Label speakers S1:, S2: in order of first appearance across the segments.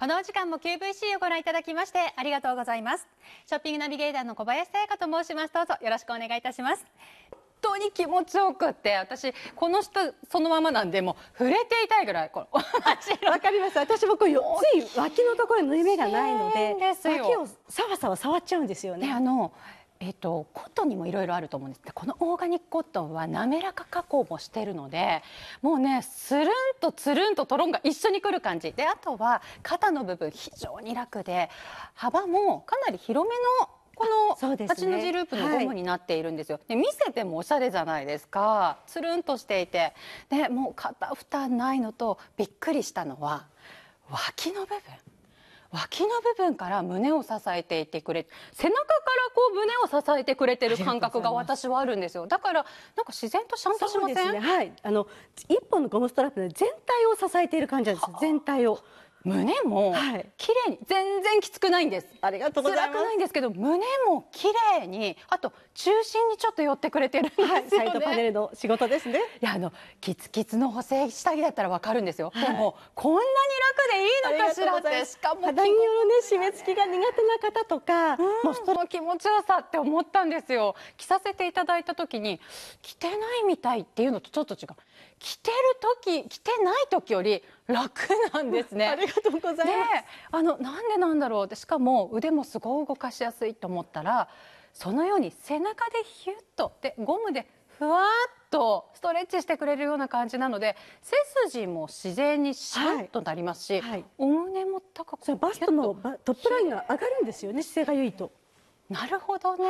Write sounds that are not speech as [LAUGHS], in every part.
S1: このお時間も q v c をご覧いただきましてありがとうございますショッピングナビゲーターの小林さやかと申しますどうぞよろしくお願いいたします本当に気持ちよくって私この人そのままなんでも触れていたいぐらいこの [LAUGHS] わかります私もこうつい脇のところに縫い目がないので脇をさわさわ触っちゃうんですよねあのえっと、コットンにもいろいろあると思うんですけどこのオーガニックコットンは滑らか加工もしてるのでもうねスルンとつるんとトロンが一緒にくる感じであとは肩の部分非常に楽で幅もかなり広めのこの八、の字ループのゴムになっているんですよ、で見せてもおしゃれじゃないですかつるんとしていてでもう肩負担ないのとびっくりしたのは脇の部分。脇の部分から胸を支えていてくれ背中からこう胸を支えてくれてる感覚が私はあるんですよだからなんか自然とシャンとしません、ね、はいあの一本のゴムストラップで全体を支えている感じなんです全体を胸も綺麗に、はい、全然きつくないんですありがとうございます辛くないんですけど胸も綺麗にあと中心にちょっと寄ってくれてるんですよね、はい、サイドパネルの仕事ですねいやあのキツキツの補正下着だったらわかるんですよ、はい、でもこんなに楽でいいらってしかも肌着のね締め付けが苦手な方とか、もうその気持ちよさって思ったんですよ着させていただいた時に着てないみたいっていうのとちょっと違う着てる時着てない時より楽なんですね [LAUGHS] ありがとうございますあのなんでなんだろうってしかも腕もすごい動かしやすいと思ったらそのように背中でヒュッとでゴムでふわっとストレッチしてくれるような感じなので背筋も自然にシャッとなりますし、はいはい、お胸も高くそバストのトップラインが上がるんですよね姿勢が良いと。なるほどね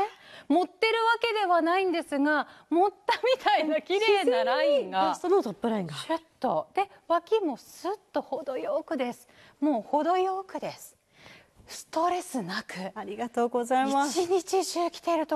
S1: 持ってるわけではないんですが持ったみたいな綺麗なラインがそのトップラインがシュッとで脇もスッと程よくですもう程よくですストレスなくありがとうございます一日中着ていると